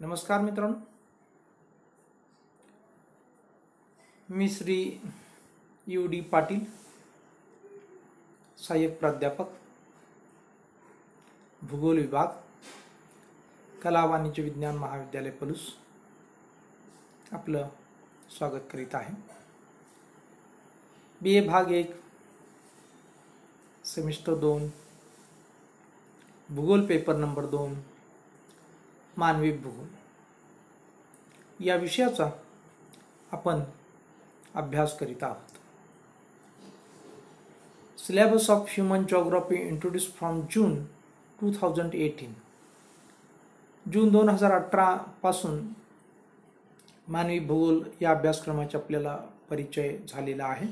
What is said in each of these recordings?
नमस्कार मित्रांनो मी श्री यू डी पाटील सहाय्यक प्राध्यापक भूगोल विभाग कला वाणिज्य विज्ञान महाविद्यालय पलूस आपलं स्वागत करीत आहे बी ए भाग एक सेमिस्टर दोन भूगोल पेपर नंबर दोन मानवी भूगोल या विषयाचा आपण अभ्यास करीत आहोत syllabus of human geography introduce from June two thousand eighteen जून दोन हजार अठरापासून मानवी भूगोल या अभ्यासक्रमाचा आपल्याला परिचय झालेला आहे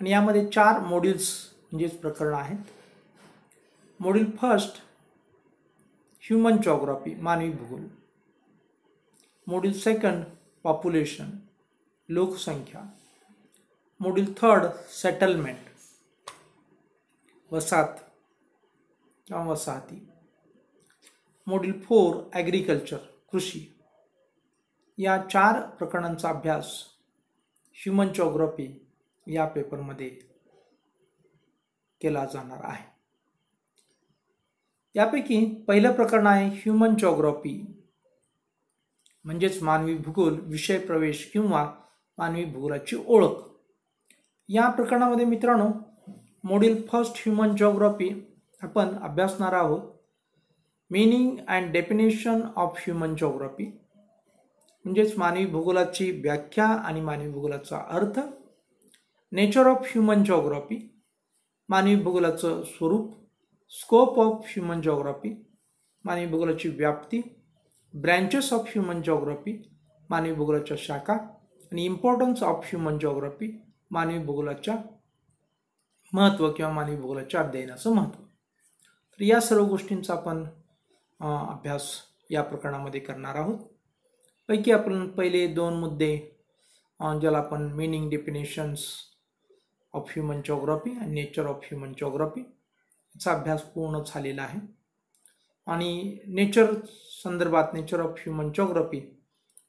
आणि यामध्ये चार मॉड्यूल्स म्हणजेच प्रकरण आहेत मॉड्यूल फर्स्ट ह्युमन जॉग्राफी मानवी भूगोल मॉड्यूल सेकंड पॉप्युलेशन लोकसंख्या मॉड्यूल थर्ड सेटलमेंट वसाहत किंवा वसाहती मॉड्यूल फोर ॲग्रिकल्चर कृषी या चार प्रकरणांचा अभ्यास ह्युमन जॉग्राफी या पेपरमध्ये केला जाणार आहे यापैकी पहिलं प्रकरण आहे ह्युमन जॉग्रॉफी म्हणजेच मानवी भूगोल विषय प्रवेश किंवा मानवी भूगोलाची ओळख या प्रकरणामध्ये मित्रांनो मॉड्यूल फर्स्ट ह्युमन जॉग्रॉफी आपण अभ्यासणार आहोत meaning and definition of human geography म्हणजेच मानवी भूगोलाची व्याख्या आणि मानवी भूगोलाचा earth nature of human geography मानवी भूगोलाचं स्वरूप स्कोप ऑफ ह्युमन ज्योग्राफी मानवी भूगोलाची व्याप्ती ब्रँचेस ऑफ ह्युमन ज्योग्राफी मानवी भूगोलाच्या शाखा आणि इम्पॉर्टन्स ऑफ ह्युमन ज्योग्राफी मानवी भूगोलाच्या महत्त्व किंवा मानवी भूगोलाच्या अध्ययनाचं महत्त्व तर या सर्व गोष्टींचा आपण अभ्यास या प्रकरणामध्ये करणार आहोत पैकी आपण पहिले दोन मुद्दे ज्याला आपण meaning definitions of human geography and nature of human geography चा अभ्यास पूर्ण झालेला आहे आणि नेचर संदर्भात नेचर ऑफ ह्युमन जॉग्रफी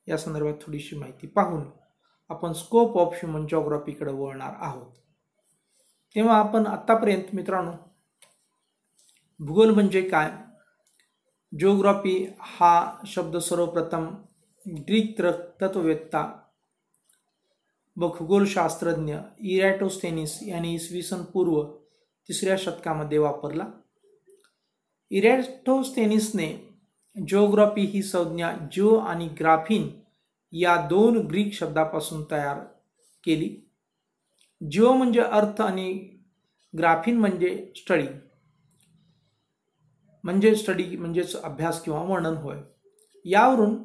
या संदर्भात थोडीशी माहिती पाहून आपण स्कोप ऑफ ह्युमन जॉग्रफीकडे वळणार आहोत तेव्हा आपण आत्तापर्यंत मित्रांनो भूगोल म्हणजे काय जिओग्रॉफी हा शब्द सर्वप्रथम ग्रीक तत्ववेत्ता व खगोलशास्त्रज्ञ इरॅटोस्टेनिस यांनी इसवी सन पूर्व तिसऱ्या शतकामध्ये वापरला इरेटोस्थेनिसने जिओग्राफी ही संज्ञा जिओ आणि ग्राफिन या दोन ग्रीक शब्दापासून तयार केली जिओ म्हणजे अर्थ आणि ग्राफिन म्हणजे स्टडी म्हणजे स्टडी म्हणजेच अभ्यास किंवा वर्णन होय यावरून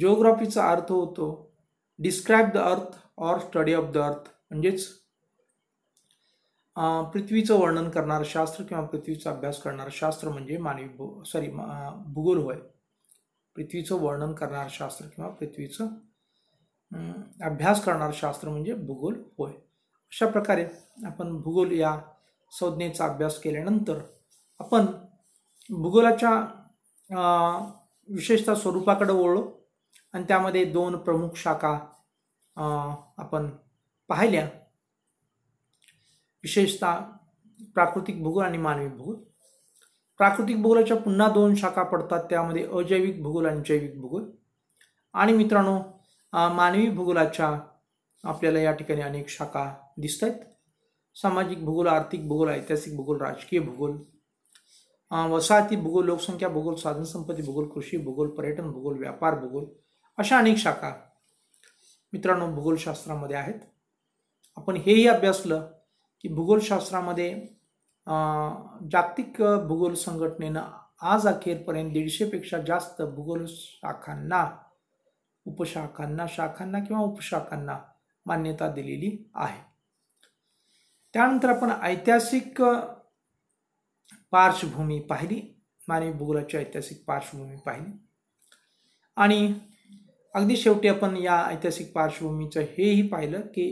जिओग्राफीचा अर्थ होतो describe the earth or study of the earth म्हणजेच पृथ्वीचं वर्णन करणारं शास्त्र किंवा पृथ्वीचा अभ्यास करणारं शास्त्र म्हणजे मानवी भू सॉरी भूगोल होय पृथ्वीचं वर्णन करणारं शास्त्र किंवा पृथ्वीचं अभ्यास करणारं शास्त्र म्हणजे भूगोल होय अशा प्रकारे आपण भूगोल या संज्ञेचा अभ्यास केल्यानंतर आपण भूगोलाच्या विशेषतः स्वरूपाकडे वळलो आणि त्यामध्ये दोन प्रमुख शाखा आपण पाहिल्या विशेषतः प्राकृतिक भूगोल आणि मानवी भूगोल प्राकृतिक भूगोलाच्या पुन्हा दोन शाखा पडतात त्यामध्ये अजैविक भूगोल आणि जैविक भूगोल आणि मित्रांनो मानवी भूगोलाच्या आपल्याला या ठिकाणी अनेक शाखा दिसत आहेत सामाजिक भूगोल आर्थिक भूगोल ऐतिहासिक भूगोल राजकीय भूगोल वसाहती भूगोल लोकसंख्या भूगोल साधनसंपत्ती भूगोल कृषी भूगोल पर्यटन भूगोल व्यापार भूगोल अशा अनेक शाखा मित्रांनो भूगोलशास्त्रामध्ये आहेत आपण हेही अभ्यासलं की भूगोलशास्त्रामध्ये जागतिक भूगोल संघटनेनं आज अखेरपर्यंत दीडशेपेक्षा जास्त भूगोल शाखांना उपशाखांना शाखांना किंवा उपशाखांना मान्यता दिलेली आहे त्यानंतर आपण ऐतिहासिक पार्श्वभूमी पाहिली मानवी भूगोलाची ऐतिहासिक पार्श्वभूमी पाहिली आणि अगदी शेवटी आपण या ऐतिहासिक पार्श्वभूमीचं हेही पाहिलं की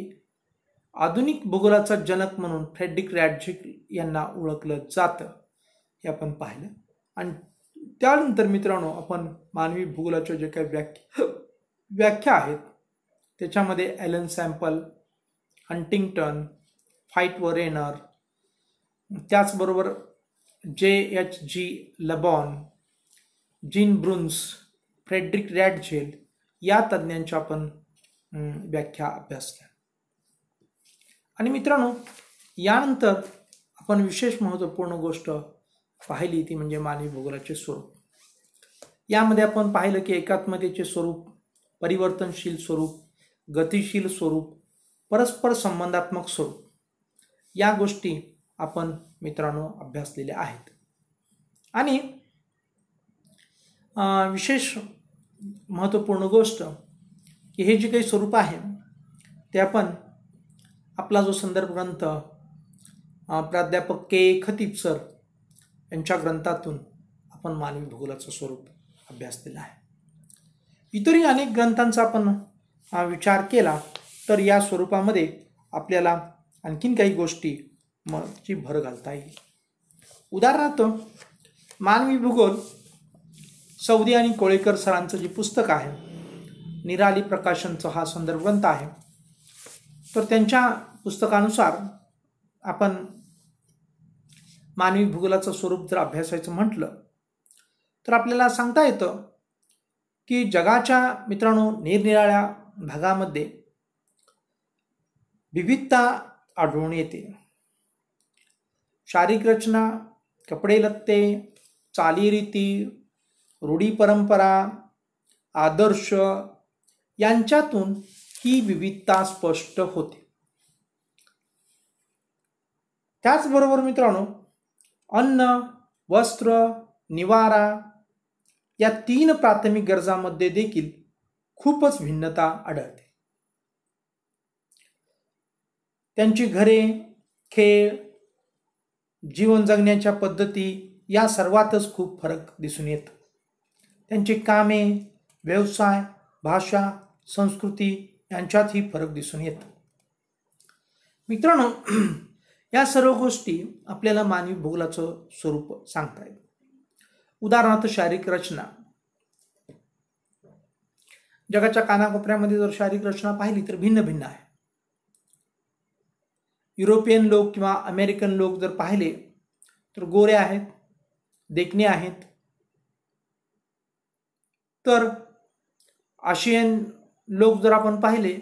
आधुनिक भूगोलाचा जनक म्हणून फ्रेडरिक रॅडझिक यांना ओळखलं जातं हे आपण पाहिलं आणि त्यानंतर मित्रांनो आपण मानवी भूगोलाच्या जे काही व्याख्या व्याख्या आहेत त्याच्यामध्ये ॲलन सॅम्पल हंटिंग्टन फाईट वरेनर त्याचबरोबर J H G Lebon Jean Brunhes Friedrich Ratzel या तज्ज्ञांच्या आपण व्याख्या अभ्यासल्या आणि मित्रांनो यानंतर आपण विशेष महत्त्वपूर्ण गोष्ट पाहिली ती म्हणजे मानवी भूगोलाचे स्वरूप यामध्ये आपण पाहिलं की एकात्मतेचे स्वरूप परिवर्तनशील स्वरूप गतिशील स्वरूप परस्पर संबंधात्मक स्वरूप या गोष्टी आपण मित्रांनो अभ्यासलेल्या आहेत आणि विशेष महत्त्वपूर्ण गोष्ट की हे जे काही स्वरूप आहे ते आपण आपला जो संदर्भ ग्रंथ प्राध्यापक के खतीब सर यांच्या ग्रंथातून आपण मानवी भूगोलाचं स्वरूप अभ्यासलेलं आहे इतरही अनेक ग्रंथांचा आपण विचार केला तर या स्वरूपामध्ये आपल्याला आणखीन काही गोष्टी मची भर घालता येईल उदाहरणार्थ मानवी भूगोल सौदी आणि कोळेकर सरांचं जे पुस्तक आहे निराली प्रकाशनचं हा संदर्भ ग्रंथ आहे तर त्यांच्या पुस्तकानुसार आपण मानवी भूगोलाचं स्वरूप जर अभ्यासायचं म्हटलं तर आपल्याला सांगता येतं की जगाच्या मित्रांनो निरनिराळ्या भागामध्ये विविधता आढळून येते शारीरिक रचना कपडे लत्ते चालीरीती रूढी परंपरा आदर्श यांच्यातून ही विविधता स्पष्ट होते त्याचबरोबर मित्रांनो अन्न वस्त्र निवारा या तीन प्राथमिक गरजांमध्ये देखील खूपच भिन्नता आढळते त्यांची घरे खेळ जीवन जगण्याच्या पद्धती या सर्वातच खूप फरक दिसून येतो त्यांची कामे व्यवसाय भाषा संस्कृती यांच्यातही फरक दिसून येतो मित्रांनो या सर्व गोष्टी आपल्याला मानवी भूगोलाचं स्वरूप सांगता येईल उदाहरणार्थ शारीरिक रचना जगाच्या कानाकोपऱ्यामध्ये जर शारीरिक रचना पाहिली तर भिन्न भिन्न आहे युरोपियन लोक किंवा अमेरिकन लोक जर पाहिले तर गोरे आहेत देखणे आहेत तर आशियन लोक जर आपण पाहिले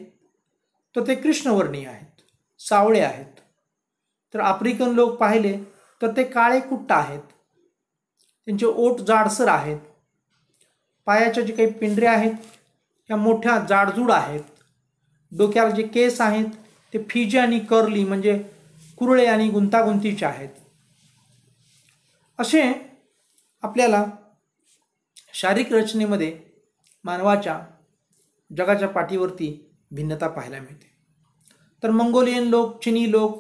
तर ते कृष्णवर्णी आहेत सावळे आहेत तर आफ्रिकन लोक पाहिले तर ते काळे कुट्ट आहेत त्यांचे ओठ जाडसर आहेत पायाच्या जे काही पिंढऱ्या आहेत त्या मोठ्या जाडजूड आहेत डोक्याला जे केस आहेत ते फिजे आणि करली म्हणजे कुरळे आणि गुंतागुंतीचे आहेत असे आपल्याला शारीरिक रचनेमध्ये मानवाच्या जगाच्या पाठीवरती भिन्नता पाहायला मिळते तर मंगोलियन लोक चिनी लोक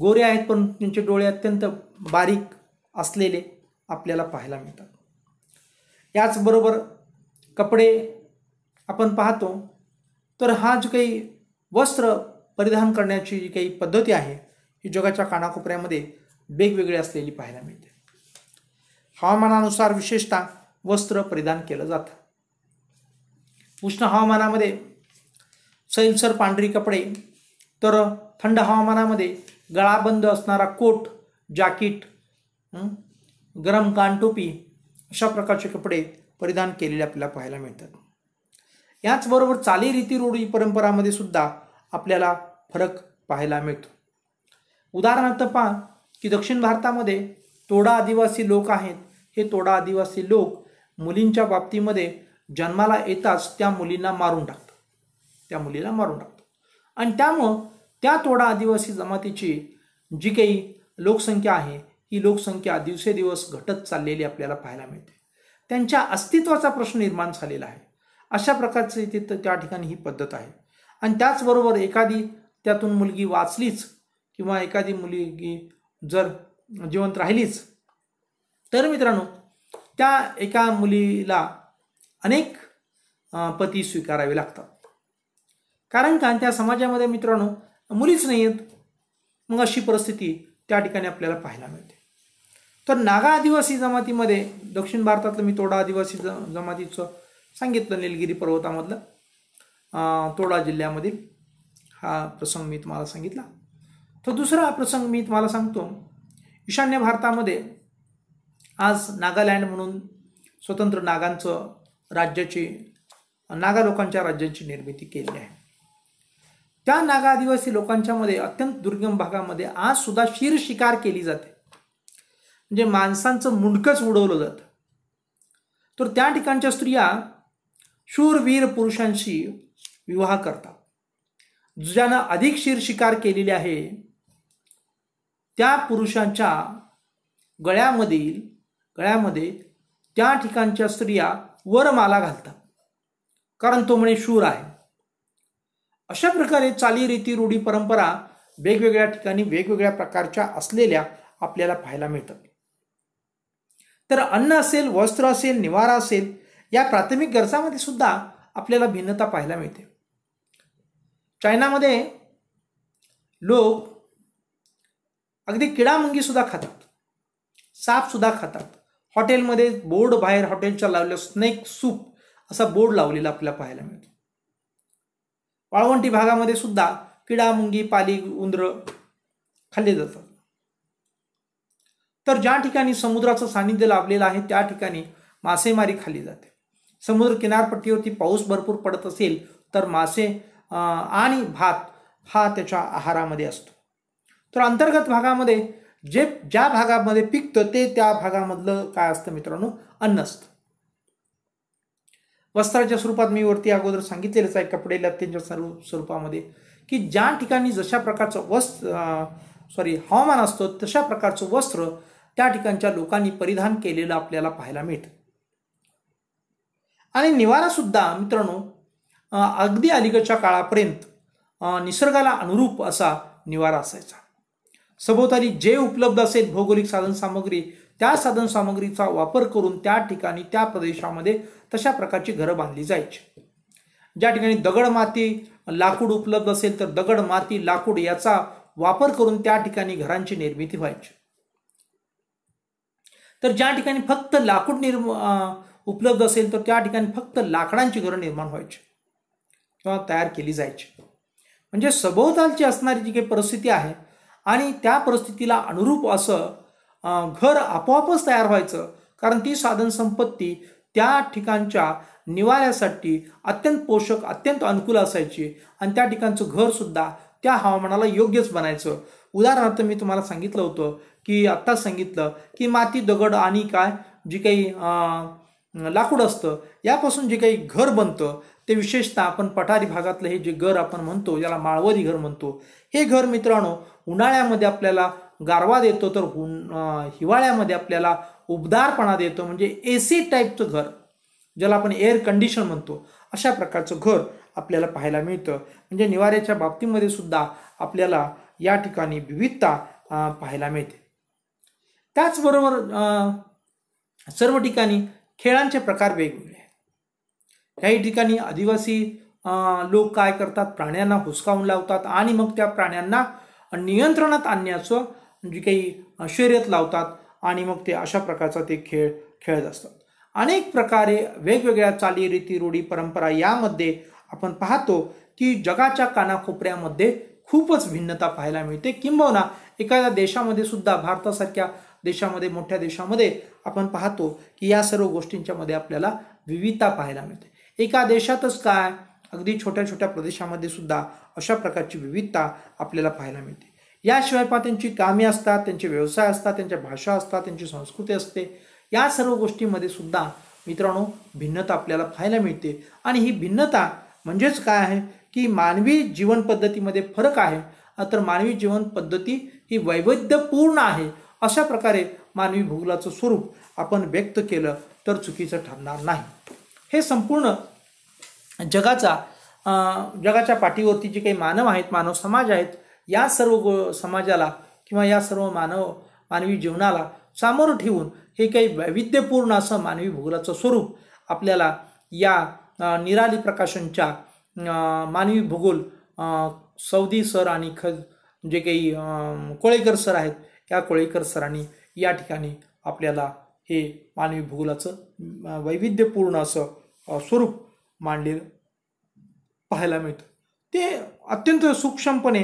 गोरे आहेत पण त्यांचे डोळे अत्यंत बारीक असलेले आपल्याला पाहायला मिळतात याचबरोबर कपडे आपण पाहतो तर हा जो काही वस्त्र परिधान करण्याची जी काही पद्धती आहे ही जगाच्या कानाकोपऱ्यामध्ये वेगवेगळी असलेली पाहायला मिळते हवामानानुसार विशेषतः वस्त्र परिधान केलं जातं उष्ण हवामानामध्ये सैलसर पांढरी कपडे तर थंड हवामानामध्ये गळाबंद असणारा कोट जाकीट गरम कानटोपी अशा प्रकारचे कपडे परिधान केलेले आपल्याला पाहायला मिळतात याचबरोबर चालीरीती रूढी परंपरामध्ये सुद्धा आपल्याला फरक पाहायला मिळतो उदाहरणार्थ पहा की दक्षिण भारतामध्ये तोडा आदिवासी लोक आहेत हे तोडा आदिवासी लोक मुलींच्या बाबतीमध्ये जन्माला येताच त्या मुलींना मारून टाकतो त्या मुलीला मारून टाकतो आणि त्यामुळं त्या थोडा आदिवासी जमातीची जी काही लोकसंख्या आहे ही लोकसंख्या दिवसेदिवस घटत चाललेली आपल्याला पाहायला मिळते त्यांच्या अस्तित्वाचा प्रश्न निर्माण झालेला आहे अशा प्रकारचे तिथं त्या ठिकाणी ही पद्धत आहे आणि त्याचबरोबर एखादी त्यातून मुलगी वाचलीच किंवा एखादी मुलगी जर जिवंत राहिलीच तर मित्रांनो त्या एका मुलीला अनेक पती स्वीकारावे लागतात कारण का त्या समाजामध्ये मित्रांनो मुलीच नाही आहेत मग अशी परिस्थिती त्या ठिकाणी आपल्याला पाहायला मिळते तर नागा आदिवासी जमातीमध्ये दक्षिण भारतातलं मी तोडा आदिवासी ज जमातीचं सांगितलं निलगिरी पर्वतामधलं तोडा जिल्ह्यामधील हा प्रसंग मी तुम्हाला सांगितला तर दुसरा प्रसंग मी तुम्हाला सांगतो ईशान्य भारतामध्ये आज नागालँड म्हणून स्वतंत्र नागांचं राज्याची नागा लोकांच्या राज्याची निर्मिती केली आहे त्या नागा आदिवासी लोकांच्यामध्ये अत्यंत दुर्गम भागामध्ये आज सुद्धा शिर शिकार केली जाते म्हणजे माणसांचं मुंडकच उडवलं जातं तर त्या ठिकाणच्या स्त्रिया शूरवीर पुरुषांशी विवाह करतात ज्यानं अधिक शिर शिकार केलेली आहे त्या पुरुषांच्या गळ्यामधील गळ्यामध्ये त्या ठिकाणच्या स्त्रिया वरमाला घालतात कारण तो म्हणे शूर आहे अशा प्रकारे चालीरीती रूढी परंपरा वेगवेगळ्या ठिकाणी वेगवेगळ्या प्रकारच्या असलेल्या आपल्याला पाहायला मिळतात तर अन्न असेल वस्त्र असेल निवारा असेल या प्राथमिक गरजामध्ये सुद्धा आपल्याला भिन्नता पाहायला मिळते चायनामध्ये लोक अगदी सुद्धा खातात साप सुद्धा खातात हॉटेलमध्ये बोर्ड बाहेर हॉटेलच्या लावलेला स्नेक सूप असा बोर्ड लावलेला आपल्याला पाहायला मिळतो वाळवंटी भागामध्ये सुद्धा किडा मुंगी पाली उंदर खाल्ले जातात तर ज्या ठिकाणी समुद्राचं सानिध्य लाभलेलं आहे त्या ठिकाणी मासेमारी खाली जाते समुद्र किनारपट्टीवरती पाऊस भरपूर पडत असेल तर मासे आणि भात हा त्याच्या आहारामध्ये असतो तर अंतर्गत भागामध्ये जे ज्या भागामध्ये पिकतं ते त्या भागामधलं काय असतं मित्रांनो अन्न असतं वस्त्राच्या स्वरूपात मी वरती अगोदर सांगितलेलंच आहे कपडे लत्तेच्या स्वरूप स्वरूपामध्ये की ज्या ठिकाणी जशा प्रकारचं वस्त्र सॉरी हवामान असतं तशा प्रकारचं वस्त्र त्या ठिकाणच्या लोकांनी परिधान केलेलं आपल्याला पाहायला मिळतं आणि निवारा सुद्धा मित्रांनो अगदी अलीकडच्या काळापर्यंत निसर्गाला अनुरूप असा निवारा असायचा सभोवताली जे उपलब्ध असेल भौगोलिक साधन सामग्री त्या साधन सामग्रीचा वापर करून त्या ठिकाणी त्या प्रदेशामध्ये तशा प्रकारची घरं बांधली जायची ज्या ठिकाणी दगड माती लाकूड उपलब्ध असेल तर दगड माती लाकूड याचा वापर करून त्या ठिकाणी घरांची निर्मिती व्हायची तर ज्या ठिकाणी फक्त लाकूड निर्म उपलब्ध असेल तर त्या ठिकाणी फक्त लाकडांची घरं निर्माण व्हायची किंवा तयार केली जायची म्हणजे सभोवतालची असणारी जी काही परिस्थिती आहे आणि त्या परिस्थितीला अनुरूप असं घर आपोआपच तयार व्हायचं कारण ती साधन संपत्ती त्या ठिकाणच्या निवाऱ्यासाठी अत्यंत पोषक अत्यंत अनुकूल असायची आणि त्या ठिकाणचं घरसुद्धा त्या हवामानाला योग्यच बनायचं उदाहरणार्थ मी तुम्हाला सांगितलं होतं की आत्ताच सांगितलं की माती दगड आणि काय जी काही लाकूड असतं यापासून जे काही घर बनतं ते विशेषतः आपण पठारी भागातलं हे जे घर आपण म्हणतो ज्याला माळवरी घर म्हणतो हे घर मित्रांनो उन्हाळ्यामध्ये आपल्याला गारवा देतो तर उन हिवाळ्यामध्ये आपल्याला उबदारपणा देतो म्हणजे ए सी टाईपचं घर ज्याला आपण एअर कंडिशन म्हणतो अशा प्रकारचं घर आपल्याला पाहायला मिळतं म्हणजे निवाऱ्याच्या बाबतीमध्ये सुद्धा आपल्याला या ठिकाणी विविधता पाहायला मिळते त्याचबरोबर सर्व ठिकाणी खेळांचे प्रकार वेगवेगळे आहेत काही ठिकाणी आदिवासी लोक काय करतात प्राण्यांना हुसकावून लावतात आणि मग त्या प्राण्यांना नियंत्रणात आणण्याचं जे काही शर्यत लावतात आणि मग ते अशा प्रकारचा ते खेळ खेळत असतात अनेक प्रकारे वेगवेगळ्या चाली रीती रूढी परंपरा यामध्ये आपण पाहतो की जगाच्या कानाकोपऱ्यामध्ये खूपच भिन्नता पाहायला मिळते किंबहुना एखाद्या देशामध्ये सुद्धा भारतासारख्या देशामध्ये मोठ्या देशामध्ये आपण पाहतो की या सर्व गोष्टींच्यामध्ये आपल्याला विविधता पाहायला मिळते एका देशातच काय अगदी छोट्या छोट्या प्रदेशामध्ये सुद्धा अशा प्रकारची विविधता आपल्याला पाहायला मिळते याशिवाय पहा त्यांची कामे असतात त्यांचे व्यवसाय असतात त्यांच्या भाषा असतात त्यांची संस्कृती असते या सर्व गोष्टींमध्ये सुद्धा मित्रांनो भिन्नता आपल्याला पाहायला मिळते आणि ही भिन्नता म्हणजेच काय आहे की मानवी जीवन पद्धतीमध्ये फरक आहे तर मानवी जीवन पद्धती ही वैविध्यपूर्ण आहे अशा प्रकारे मानवी भूगोलाचं स्वरूप आपण व्यक्त केलं तर चुकीचं ठरणार नाही हे संपूर्ण जगाचा जगाच्या पाठीवरती जे काही मानव आहेत मानव समाज आहेत या सर्व गो समाजाला किंवा या सर्व मानव मानवी जीवनाला सामोरं ठेवून हे काही वैविध्यपूर्ण असं मानवी भूगोलाचं स्वरूप आपल्याला या निराली प्रकाशनच्या मानवी भूगोल सौदी सर आणि ख जे काही कोळेकर सर आहेत या कोळेकर सरांनी या ठिकाणी आपल्याला हे मानवी भूगोलाचं वैविध्यपूर्ण असं स्वरूप मांडले पाहायला मिळतं ते अत्यंत सूक्ष्मपणे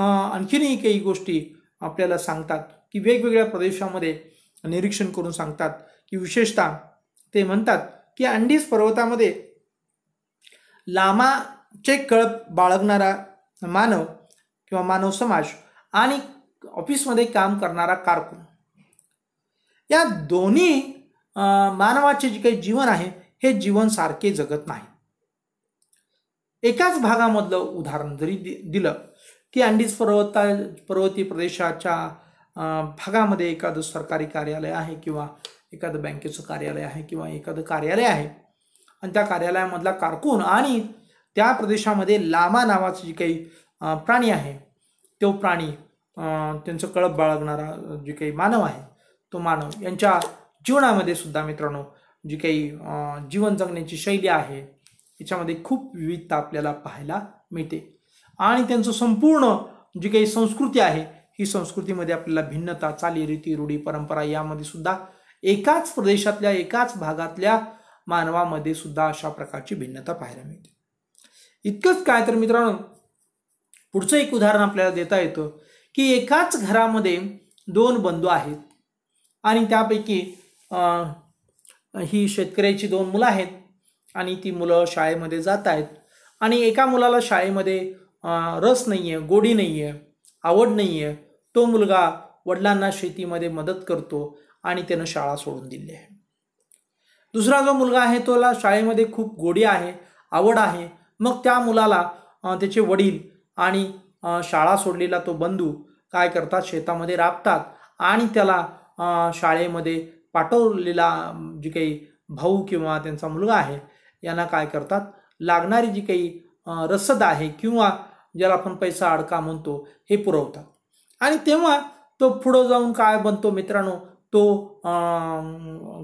आणखीनही काही गोष्टी आपल्याला सांगतात की वेगवेगळ्या प्रदेशामध्ये निरीक्षण करून सांगतात की विशेषतः ते म्हणतात की अंडीज पर्वतामध्ये लामाचे कळप बाळगणारा मानव किंवा मानव समाज आणि ऑफिसमध्ये काम करणारा कारकुन या दोन्ही मानवाचे जे काही जीवन आहे हे जीवन सारखे जगत नाही एकाच भागामधलं उदाहरण जरी दि दिलं की अंडीज पर्वता पर्वती प्रदेशाच्या भागामध्ये एखादं सरकारी कार्यालय आहे किंवा एखादं बँकेचं कार्यालय आहे किंवा एखादं कार्यालय आहे आणि त्या कार्यालयामधला कारकून आणि त्या प्रदेशामध्ये लामा नावाचं जे काही प्राणी आहे तो प्राणी त्यांचं कळप बाळगणारा जे काही मानव आहे तो मानव यांच्या जीवनामध्ये सुद्धा मित्रांनो जी काही जीवन जगण्याची शैली आहे याच्यामध्ये खूप विविधता आपल्याला पाहायला मिळते आणि त्यांचं संपूर्ण जी काही संस्कृती आहे ही संस्कृतीमध्ये आपल्याला भिन्नता चालीरीती रूढी परंपरा यामध्ये सुद्धा एकाच प्रदेशातल्या एकाच भागातल्या मानवामध्ये सुद्धा अशा प्रकारची भिन्नता पाहायला मिळते इतकंच काय तर मित्रांनो पुढचं एक उदाहरण आपल्याला देता येतं की एकाच घरामध्ये दोन बंधू आहेत आणि त्यापैकी ही शेतकऱ्याची दोन मुलं आहेत आणि ती मुलं शाळेमध्ये जात आहेत आणि एका मुलाला शाळेमध्ये रस नाही आहे गोडी नाही आहे आवड नाही आहे तो मुलगा वडिलांना शेतीमध्ये मदत करतो आणि त्यानं शाळा सोडून दिली आहे दुसरा जो मुलगा आहे तोला शाळेमध्ये खूप गोडी आहे आवड आहे मग त्या मुलाला त्याचे वडील आणि शाळा सोडलेला तो बंधू काय करतात शेतामध्ये राबतात आणि त्याला शाळेमध्ये पाठवलेला जे काही भाऊ किंवा त्यांचा मुलगा आहे यांना काय करतात लागणारी जी काही रसद आहे किंवा ज्याला आपण पैसा अडका म्हणतो हे पुरवतात आणि तेव्हा तो पुढं जाऊन काय बनतो मित्रांनो तो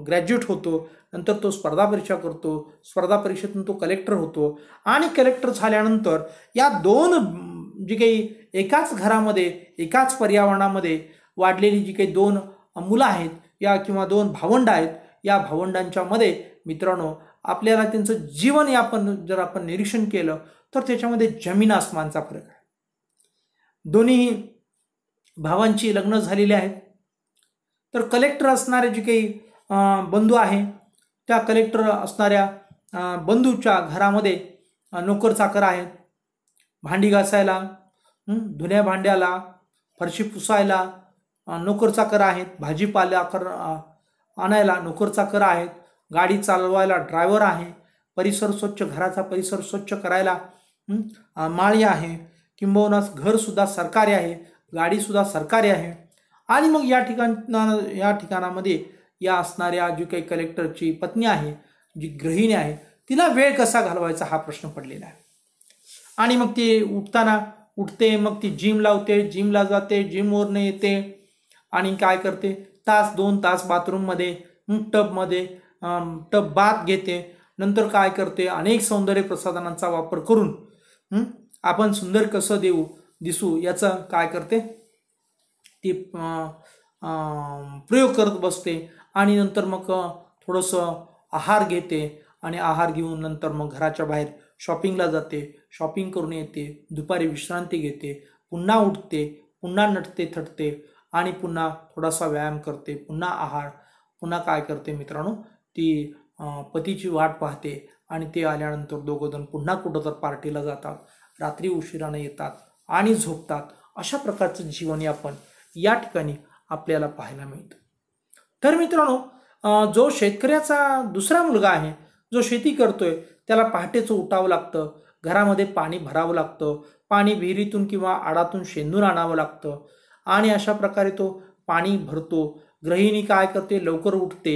ग्रॅज्युएट होतो नंतर तो स्पर्धा परीक्षा करतो स्पर्धा परीक्षेतून तो कलेक्टर होतो आणि कलेक्टर झाल्यानंतर या दोन जी काही एकाच घरामध्ये एकाच पर्यावरणामध्ये वाढलेली जी काही दोन मुलं आहेत या किंवा दोन भावंड आहेत या भावंडांच्यामध्ये मित्रांनो आपल्याला त्यांचं जीवन यापन जर आपण निरीक्षण केलं तर त्याच्यामध्ये जमीन आसमानचा फरक आहे दोन्ही भावांची लग्न झालेली आहेत तर कलेक्टर असणारे जे काही बंधू आहे त्या कलेक्टर असणाऱ्या बंधूच्या घरामध्ये नोकर चाकर आहेत भांडी घासायला धुण्या भांड्याला फरशी पुसायला नोकर चाकर आहेत भाजीपाला कर आणायला नोकर चाकर आहेत गाडी चालवायला ड्रायव्हर आहे परिसर स्वच्छ घराचा परिसर स्वच्छ करायला माळी आहे किंबहुना घरसुद्धा सरकारी आहे गाडीसुद्धा सरकारी आहे आणि मग या ठिकाण या ठिकाणामध्ये या असणाऱ्या जी काही कलेक्टरची पत्नी आहे जी गृहिणी आहे तिला वेळ कसा घालवायचा हा प्रश्न पडलेला आहे आणि मग ती उठताना उठते मग ती जिम लावते जिमला जाते जिमवरनं येते आणि काय करते तास दोन तास बाथरूममध्ये टबमध्ये टब बात घेते नंतर काय करते अनेक सौंदर्य प्रसाधनांचा वापर करून आपण सुंदर कसं देऊ दिसू याचा काय करते ती प्रयोग करत बसते आणि नंतर मग थोडंसं आहार घेते आणि आहार घेऊन नंतर मग घराच्या बाहेर शॉपिंगला जाते शॉपिंग करून येते दुपारी विश्रांती घेते पुन्हा उठते पुन्हा नटते थटते आणि पुन्हा थोडासा व्यायाम करते पुन्हा आहार पुन्हा काय करते मित्रांनो ती पतीची वाट पाहते आणि ते आल्यानंतर दोघंजण पुन्हा कुठं तर पार्टीला जातात रात्री उशिरानं येतात आणि झोपतात अशा प्रकारचं जीवन यापण या ठिकाणी आपल्याला पाहायला मिळतं तर मित्रांनो जो शेतकऱ्याचा दुसरा मुलगा आहे जो शेती करतोय त्याला पहाटेचं उठावं लागतं घरामध्ये पाणी भरावं लागतं पाणी विहिरीतून किंवा आडातून शेंदून आणावं लागतं आणि अशा प्रकारे तो पाणी भरतो गृहिणी काय करते लवकर उठते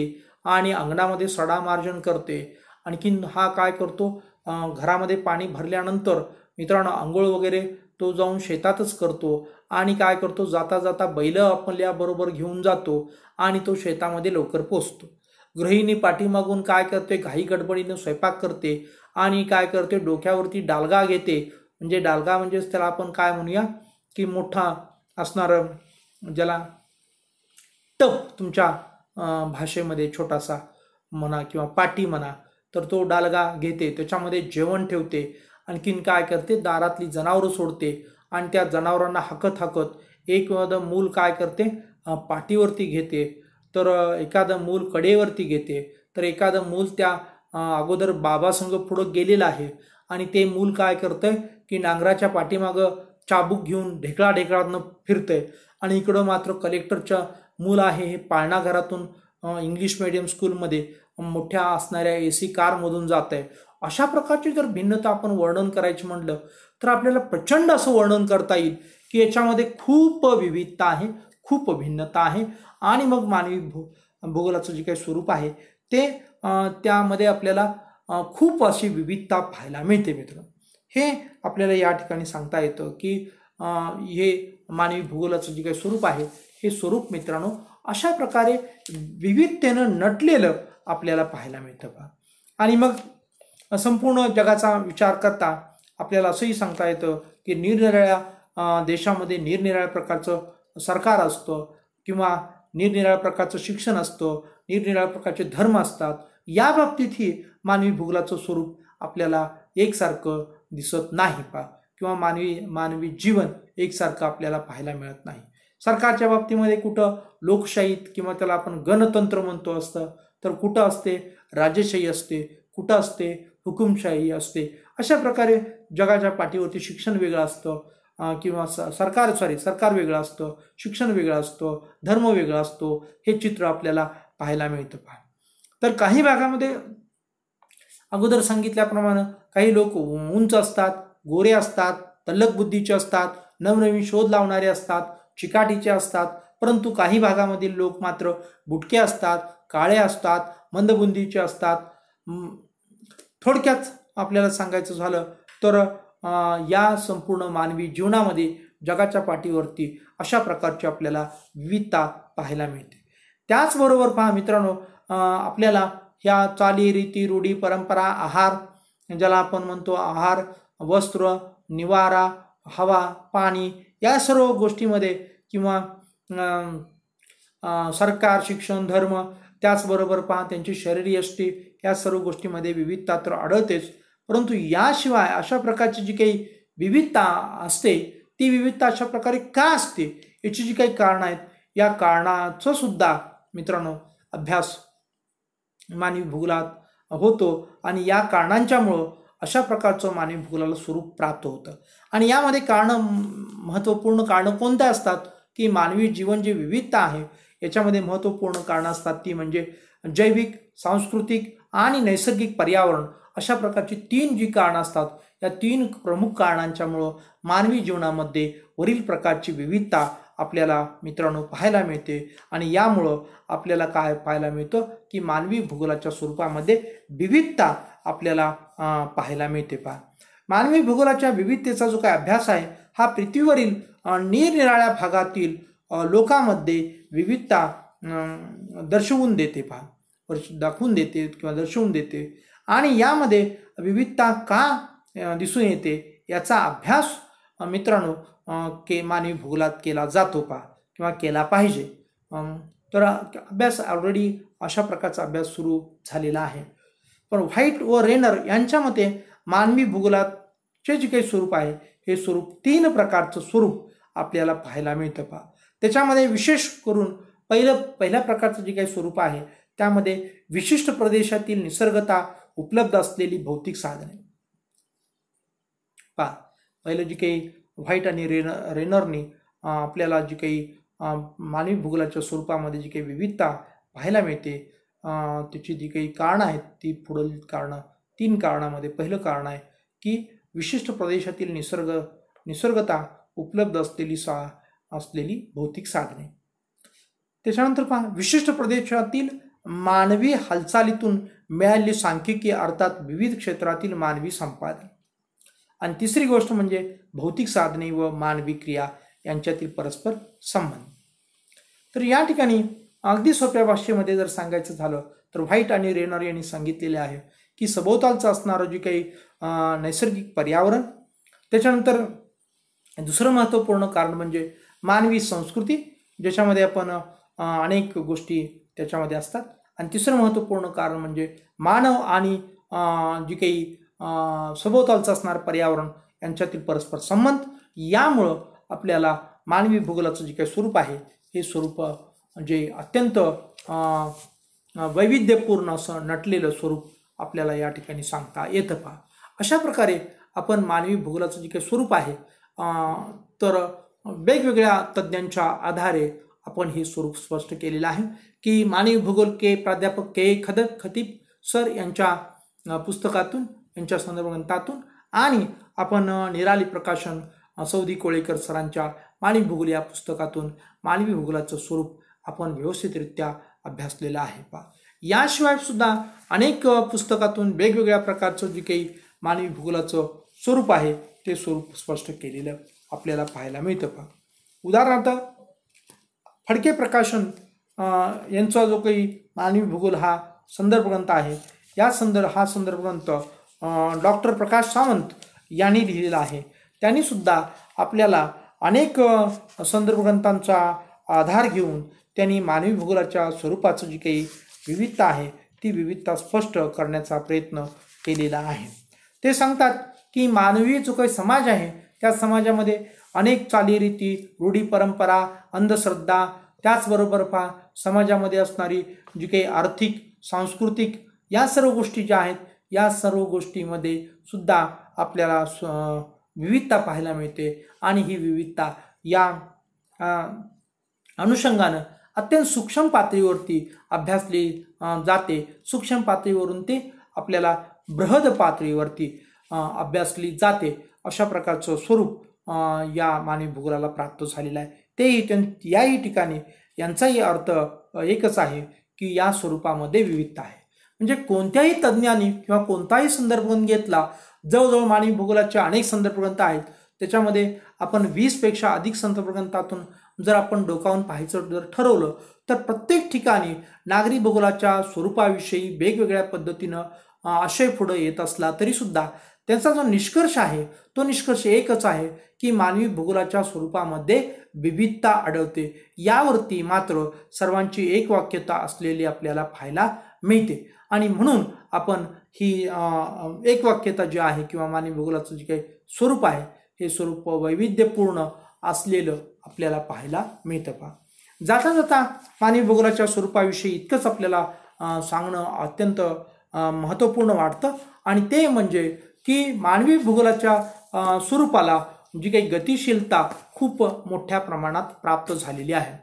आणि अंगणामध्ये सडामार्जन करते आणखीन हा काय करतो घरामध्ये पाणी भरल्यानंतर मित्रांनो आंघोळ वगैरे तो जाऊन शेतातच करतो आणि काय करतो जाता जाता बैल आपल्याबरोबर घेऊन जातो आणि तो शेतामध्ये लवकर पोचतो गृहिणी पाठीमागून काय करते घाई गडबडीनं स्वयंपाक करते आणि काय करते डोक्यावरती डालगा घेते म्हणजे डालगा म्हणजेच त्याला आपण काय म्हणूया की मोठा असणारं ज्याला टप तुमच्या भाषेमध्ये छोटासा म्हणा किंवा पाटी म्हणा तर तो डालगा घेते त्याच्यामध्ये जेवण ठेवते आणखीन काय करते दारातली जनावरं सोडते आणि त्या जनावरांना हाकत हाकत एक मूल काय करते पाटीवरती घेते तर एखादं मूल कडेवरती घेते तर एखादं मूल त्या अगोदर बाबासंग पुढं गेलेलं आहे आणि ते मूल काय आहे की नांगराच्या पाठीमागं चाबूक घेऊन ढेकळा ढेकळातनं फिरतंय आणि इकडं मात्र कलेक्टरच्या मूल आहे हे पाळणा घरातून इंग्लिश मिडियम स्कूलमध्ये मोठ्या असणाऱ्या ए सी कारमधून जात आहे अशा प्रकारची जर भिन्नता आपण वर्णन करायची म्हटलं तर आपल्याला प्रचंड असं वर्णन करता येईल की याच्यामध्ये खूप विविधता आहे खूप भिन्नता आहे आणि मग मानवी भू भूगोलाचं जे काही स्वरूप आहे ते त्यामध्ये आपल्याला खूप अशी विविधता पाहायला मिळते मित्र हे आपल्याला या ठिकाणी सांगता येतं की हे मानवी भूगोलाचं जे काही स्वरूप आहे हे स्वरूप मित्रांनो अशा प्रकारे विविधतेनं नटलेलं आपल्याला पाहायला मिळतं का आणि मग संपूर्ण जगाचा विचार करता आपल्याला असंही सांगता येतं की निरनिराळ्या देशामध्ये निरनिराळ्या प्रकारचं सरकार असतं किंवा निरनिराळ्या प्रकारचं शिक्षण असतं निरनिराळ्या प्रकारचे धर्म असतात या बाबतीतही मानवी भूगोलाचं स्वरूप आपल्याला एकसारखं दिसत नाही पा किंवा मानवी मानवी जीवन एकसारखं आपल्याला पाहायला मिळत नाही सरकारच्या बाबतीमध्ये कुठं लोकशाहीत किंवा त्याला आपण गणतंत्र म्हणतो असतं तर कुठं असते राज्यशाही असते कुठं असते हुकुमशाही असते अशा प्रकारे जगाच्या पाठीवरती शिक्षण वेगळं असतं किंवा स सरकार सॉरी सरकार वेगळं असतं शिक्षण वेगळं असतं धर्म वेगळा असतो हे चित्र आपल्याला पाहायला मिळतं पहा तर काही भागामध्ये अगोदर सांगितल्याप्रमाणे काही लोक उंच असतात गोरे असतात तल्लक बुद्धीचे असतात नवनवीन शोध लावणारे असतात चिकाटीचे असतात परंतु काही भागामधील लोक मात्र बुटके असतात काळे असतात मंदबुंदीचे असतात थोडक्यात आपल्याला सांगायचं झालं तर या संपूर्ण मानवी जीवनामध्ये जगाच्या पाठीवरती अशा प्रकारची आपल्याला विविधता पाहायला मिळते त्याचबरोबर पहा मित्रांनो आपल्याला ह्या चाली रीती रूढी परंपरा आहार ज्याला आपण म्हणतो आहार वस्त्र निवारा हवा पाणी या सर्व गोष्टीमध्ये किंवा सरकार शिक्षण धर्म त्याचबरोबर पहा त्यांची शरीरी यष्टी या सर्व गोष्टीमध्ये विविधता तर आढळतेच परंतु याशिवाय अशा प्रकारची जी काही विविधता असते ती विविधता अशा प्रकारे का असते याची जी काही कारणं आहेत या कारणाचं सुद्धा मित्रांनो अभ्यास मानवी भूगोलात होतो आणि या कारणांच्यामुळं अशा प्रकारचं मानवी भूगोलाला स्वरूप प्राप्त होतं आणि यामध्ये कारणं महत्त्वपूर्ण कारणं कोणत्या असतात की मानवी जीवन जी विविधता आहे याच्यामध्ये महत्त्वपूर्ण कारणं असतात ती म्हणजे जैविक सांस्कृतिक आणि नैसर्गिक पर्यावरण अशा प्रकारची तीन जी कारणं असतात या तीन प्रमुख कारणांच्यामुळं मानवी जीवनामध्ये वरील प्रकारची विविधता आपल्याला मित्रांनो पाहायला मिळते आणि यामुळं आपल्याला काय पाहायला मिळतं की मानवी भूगोलाच्या स्वरूपामध्ये विविधता आपल्याला पाहायला मिळते पहा मानवी भूगोलाच्या विविधतेचा जो काय अभ्यास आहे हा पृथ्वीवरील निरनिराळ्या भागातील लोकांमध्ये विविधता दर्शवून देते पहा दाखवून देते किंवा दर्शवून देते आणि यामध्ये विविधता का दिसून येते याचा अभ्यास मित्रांनो के मानवी भूगोलात केला जातो पहा किंवा केला पाहिजे तर अभ्यास ऑलरेडी अशा प्रकारचा अभ्यास सुरू झालेला आहे पण व्हाईट व रेनर यांच्या मते मानवी भूगोलाचे जे काही स्वरूप आहे हे स्वरूप तीन प्रकारचं स्वरूप आपल्याला पाहायला मिळतं पहा त्याच्यामध्ये विशेष करून पहिलं पहिल्या प्रकारचं जे काही स्वरूप आहे त्यामध्ये विशिष्ट प्रदेशातील निसर्गता उपलब्ध असलेली भौतिक साधने पहा पहिलं जे काही व्हाईट आणि रेन रेनरनी आपल्याला जी काही मानवी भूगोलाच्या स्वरूपामध्ये जी काही विविधता पाहायला मिळते त्याची जी काही कारणं आहेत ती पुढील कारणं तीन कारणामध्ये पहिलं कारण आहे की विशिष्ट प्रदेशातील निसर्ग निसर्गता उपलब्ध असलेली सा असलेली भौतिक साधने त्याच्यानंतर पहा विशिष्ट प्रदेशातील मानवी हालचालीतून मिळालेली सांख्यिकी अर्थात विविध क्षेत्रातील मानवी संपादन आणि तिसरी गोष्ट म्हणजे भौतिक साधने व मानवी क्रिया यांच्यातील परस्पर संबंध तर या ठिकाणी अगदी सोप्या भाषेमध्ये जर सांगायचं झालं तर व्हाईट आणि रेनॉर यांनी सांगितलेले आहे की सभोवतालचं असणारं जे काही नैसर्गिक पर्यावरण त्याच्यानंतर दुसरं महत्त्वपूर्ण कारण म्हणजे मानवी संस्कृती ज्याच्यामध्ये आपण अनेक गोष्टी त्याच्यामध्ये असतात आणि तिसरं महत्त्वपूर्ण कारण म्हणजे मानव आणि जी काही सभोवतालचं असणारं पर्यावरण यांच्यातील परस्पर संबंध यामुळं आपल्याला मानवी भूगोलाचं जे काही स्वरूप आहे हे स्वरूप जे म्हणजे अत्यंत वैविध्यपूर्ण असं नटलेलं स्वरूप आपल्याला या ठिकाणी सांगता येतं पहा अशा प्रकारे आपण मानवी भूगोलाचं जे काही स्वरूप आहे तर वेगवेगळ्या तज्ज्ञांच्या आधारे आपण हे स्वरूप स्पष्ट केलेलं आहे की मानवी भूगोल के प्राध्यापक के खद खतीब सर यांच्या पुस्तकातून यांच्या संदर्भग्रंथातून आणि आपण निराली प्रकाशन सौदी कोळेकर सरांच्या मानवी भूगोल या पुस्तकातून मानवी भूगोलाचं स्वरूप आपण व्यवस्थितरित्या अभ्यासलेला आहे पा याशिवाय सुद्धा अनेक पुस्तकातून वेगवेगळ्या प्रकारचं जे काही मानवी भूगोलाचं स्वरूप आहे ते स्वरूप स्पष्ट केलेलं आपल्याला पाहायला मिळतं पा उदाहरणार्थ फडके प्रकाशन यांचा जो काही मानवी भूगोल हा संदर्भ ग्रंथ आहे या संदर्भ हा संदर्भ ग्रंथ डॉक्टर प्रकाश सावंत यांनी लिहिलेला आहे त्यांनीसुद्धा आपल्याला अनेक संदर्भ ग्रंथांचा आधार घेऊन त्यांनी मानवी भूगोलाच्या स्वरूपाचं जी काही विविधता आहे ती विविधता स्पष्ट करण्याचा प्रयत्न केलेला आहे ते सांगतात की मानवी जो काही समाज आहे त्या समाजामध्ये अनेक चालीरीती रूढी परंपरा अंधश्रद्धा त्याचबरोबर पहा समाजामध्ये असणारी जी काही आर्थिक सांस्कृतिक या सर्व गोष्टी ज्या आहेत या सर्व गोष्टीमध्ये सुद्धा आपल्याला विविधता पाहायला मिळते आणि ही विविधता या अनुषंगानं अत्यंत सूक्ष्म पातळीवरती अभ्यासली जाते सूक्ष्म पातळीवरून ते आपल्याला बृहद पातळीवरती अभ्यासली जाते अशा प्रकारचं स्वरूप या मानवी भूगोलाला प्राप्त झालेलं आहे तेही याही ठिकाणी यांचाही अर्थ एकच आहे की या स्वरूपामध्ये विविधता आहे म्हणजे कोणत्याही तज्ज्ञांनी किंवा कोणताही संदर्भ घेतला जवळजवळ मानवी भूगोलाचे अनेक संदर्भ ग्रंथ आहेत त्याच्यामध्ये आपण वीसपेक्षा अधिक संदर्भ ग्रंथातून जर आपण डोकावून पाहायचं जर ठरवलं तर प्रत्येक ठिकाणी नागरी भूगोलाच्या स्वरूपाविषयी वेगवेगळ्या पद्धतीनं आशय पुढं येत असला तरीसुद्धा त्यांचा जो निष्कर्ष आहे तो निष्कर्ष एकच आहे की मानवी भूगोलाच्या स्वरूपामध्ये विविधता आढळते यावरती मात्र सर्वांची एक वाक्यता असलेली आपल्याला पाहायला मिळते आणि म्हणून आपण ही एक वाक्यता जी आहे किंवा मानवी भूगोलाचं जे काही स्वरूप आहे हे स्वरूप वैविध्यपूर्ण असलेलं आपल्याला पाहायला मिळतं पा जाता जाता पाणी भूगोलाच्या स्वरूपाविषयी इतकंच आपल्याला सांगणं अत्यंत महत्त्वपूर्ण वाटतं आणि ते म्हणजे की मानवी भूगोलाच्या स्वरूपाला जी काही गतिशीलता खूप मोठ्या प्रमाणात प्राप्त झालेली आहे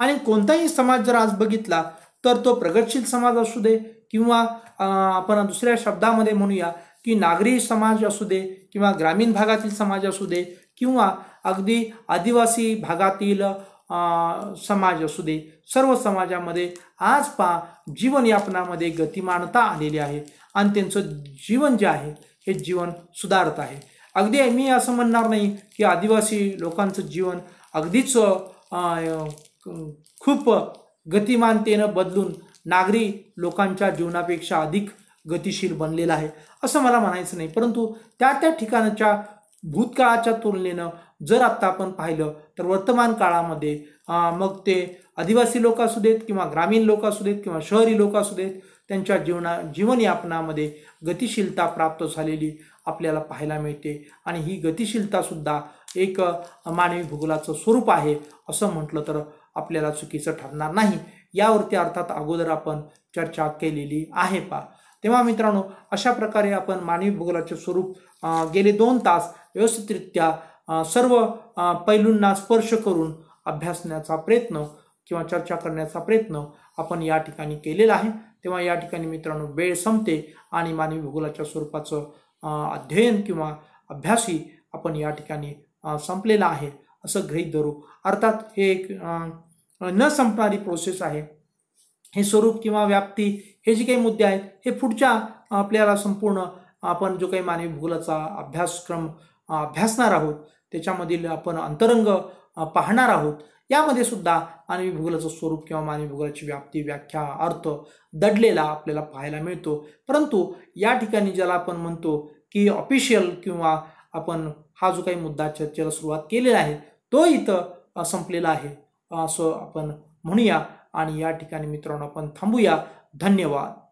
आणि कोणताही समाज जर आज बघितला तर तो प्रगतशील समाज असू दे किंवा आपण दुसऱ्या शब्दामध्ये म्हणूया की नागरी समाज असू दे किंवा ग्रामीण भागातील समाज असू दे किंवा अगदी आदिवासी भागातील समाज असू दे सर्व समाजामध्ये आज पा जीवनयापनामध्ये गतिमानता आलेली आहे आणि त्यांचं जीवन जे आहे हे जीवन सुधारत आहे अगदी मी असं म्हणणार नाही की आदिवासी लोकांचं जीवन अगदीच खूप गतिमानतेनं बदलून नागरी लोकांच्या जीवनापेक्षा अधिक गतिशील बनलेलं आहे असं मला म्हणायचं नाही परंतु त्या त्या ठिकाणाच्या भूतकाळाच्या तुलनेनं जर आत्ता आपण पाहिलं तर वर्तमान काळामध्ये मग ते आदिवासी लोक असू देत किंवा ग्रामीण लोक असू देत किंवा शहरी लोक असू देत त्यांच्या जीवना जीवनयापनामध्ये गतिशीलता प्राप्त झालेली आपल्याला पाहायला मिळते आणि ही गतिशीलतासुद्धा एक मानवी भूगोलाचं स्वरूप आहे असं म्हटलं तर आपल्याला चुकीचं ठरणार नाही यावरती अर्थात अगोदर आपण चर्चा केलेली आहे पा तेव्हा मित्रांनो अशा प्रकारे आपण मानवी भूगोलाचे स्वरूप गेले दोन तास व्यवस्थितरित्या सर्व पैलूंना स्पर्श करून अभ्यासण्याचा प्रयत्न किंवा चर्चा करण्याचा प्रयत्न आपण या ठिकाणी केलेला आहे तेव्हा या ठिकाणी मित्रांनो वेळ संपते आणि मानवी भूगोलाच्या स्वरूपाचं अध्ययन किंवा अभ्यासही आपण या ठिकाणी संपलेला आहे असं गृहित धरू अर्थात हे एक न संपणारी प्रोसेस आहे हे स्वरूप किंवा व्याप्ती हे जे काही मुद्दे आहेत हे पुढच्या आपल्याला संपूर्ण आपण जो काही मानवी भूगोलाचा अभ्यासक्रम अभ्यासणार आहोत त्याच्यामधील आपण अंतरंग पाहणार आहोत यामध्ये सुद्धा मानवी भूगोलाचं स्वरूप किंवा मानवी भूगोलाची व्याप्ती व्याख्या अर्थ दडलेला आपल्याला पाहायला मिळतो परंतु या ठिकाणी ज्याला आपण म्हणतो की ऑफिशियल किंवा आपण हा जो काही मुद्दा चर्चेला सुरुवात केलेला आहे तो इथं संपलेला आहे असं आपण म्हणूया आणि या ठिकाणी मित्रांनो आपण थांबूया धन्यवाद